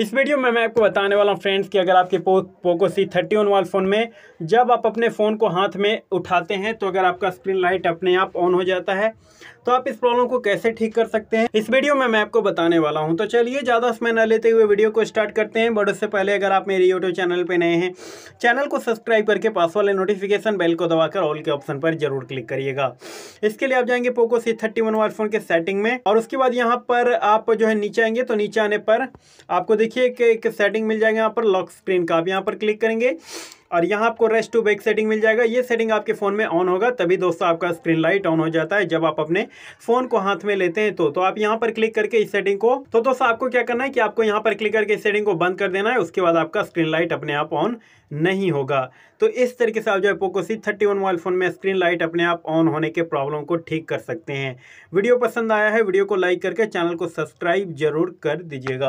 इस वीडियो में मैं आपको बताने वाला हूँ फ्रेंड्स कि अगर आपके पो, Poco C thirty one phone में जब आप अपने फ़ोन को हाथ में उठाते हैं तो अगर आपका स्क्रीन लाइट अपने आप ऑन हो जाता है तो आप इस प्रॉब्लम को कैसे ठीक कर सकते हैं इस वीडियो में मैं आपको बताने वाला हूँ तो चलिए ज़्यादा समय न लेते हुए वीडियो को स्टार्ट करते हैं बट उससे पहले अगर आप मेरे यूट्यूब चैनल पर नए हैं चैनल को सब्सक्राइब करके पास वाले नोटिफिकेशन बेल को दबाकर ऑल के ऑप्शन पर जरूर क्लिक करिएगा इसके लिए आप जाएंगे पोको सी थर्टी वन वाल फ़ोन के सेटिंग में और उसके बाद यहाँ पर आप जो है नीचे आएंगे तो नीचे आने पर आपको देखिए देखिए एक, एक सेटिंग मिल जाएगा यहाँ पर लॉक स्क्रीन का आप यहाँ पर क्लिक करेंगे और यहाँ आपको रेस्ट टू बैक सेटिंग मिल जाएगा ये सेटिंग आपके फ़ोन में ऑन होगा तभी दोस्तों आपका स्क्रीन लाइट ऑन हो जाता है जब आप अपने फ़ोन को हाथ में लेते हैं तो तो आप यहाँ पर क्लिक करके इस सेटिंग को तो दोस्तों आपको क्या करना है कि आपको यहाँ पर क्लिक करके इस सेटिंग को बंद कर देना है उसके बाद आपका स्क्रीन लाइट अपने आप ऑन नहीं होगा तो इस तरीके से आप जो है Poco C thirty one mobile phone में स्क्रीन लाइट अपने आप ऑन होने के प्रॉब्लम को ठीक कर सकते हैं वीडियो पसंद आया है वीडियो को लाइक करके चैनल को सब्सक्राइब जरूर कर दीजिएगा